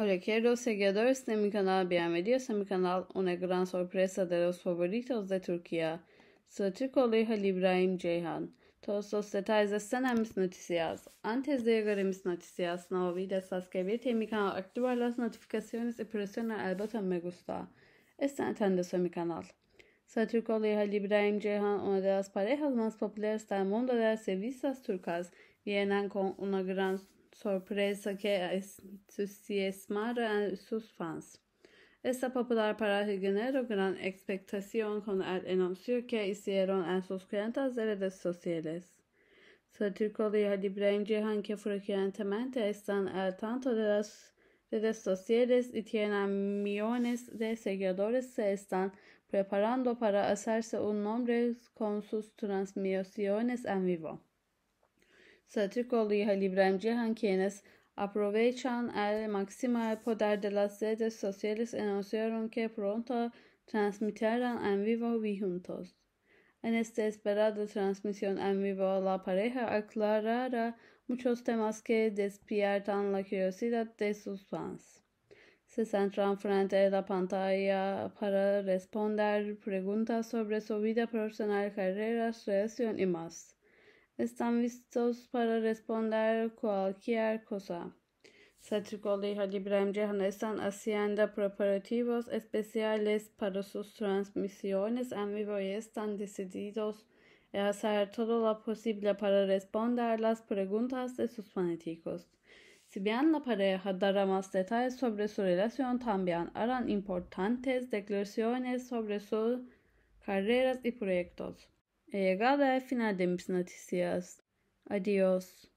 Ora queridos seguidores de mi canal, bienvenidos a mi canal. Una gran sorpresa de los favoritos de Turquía. Soy Halil İbrahim Ceyhan. Todos los detalles están en mis noticias. Antes de llegar a mis noticias, no olvides suscribirte a mi canal, activar las notificaciones y presionar el botón me gusta. Están atentos a mi canal. Soy Halil İbrahim Ceyhan, una de las parejas más populares del mundo de las revistas turcas. Vienen con una gran sorpresa que entusiasmara a sus fans. Esta popular para generó gran expectación con el anuncio que hicieron en sus cuentas de redes sociales. Se y Ali que frecuentemente están al tanto de las redes sociales y tienen millones de seguidores se están preparando para hacerse un nombre con sus transmisiones en vivo. Satricolli Halibram Jehan quienes aprovechan el máximo poder de las redes sociales anunciaron que pronto transmitirán en vivo y juntos. En esta esperada transmisión en vivo, la pareja aclarará muchos temas que despiertan la curiosidad de sus fans. Se centran frente a la pantalla para responder preguntas sobre su vida personal, carreras, relación y más. Están listos para responder cualquier cosa. Satricoli y Ibrahim Jehan están haciendo preparativos especiales para sus transmisiones en vivo y están decididos a hacer todo lo posible para responder las preguntas de sus fanáticos. Si bien la pareja dará más detalles sobre su relación, también harán importantes declaraciones sobre sus carreras y proyectos. Llegada eh, al final de mis noticias. Adiós.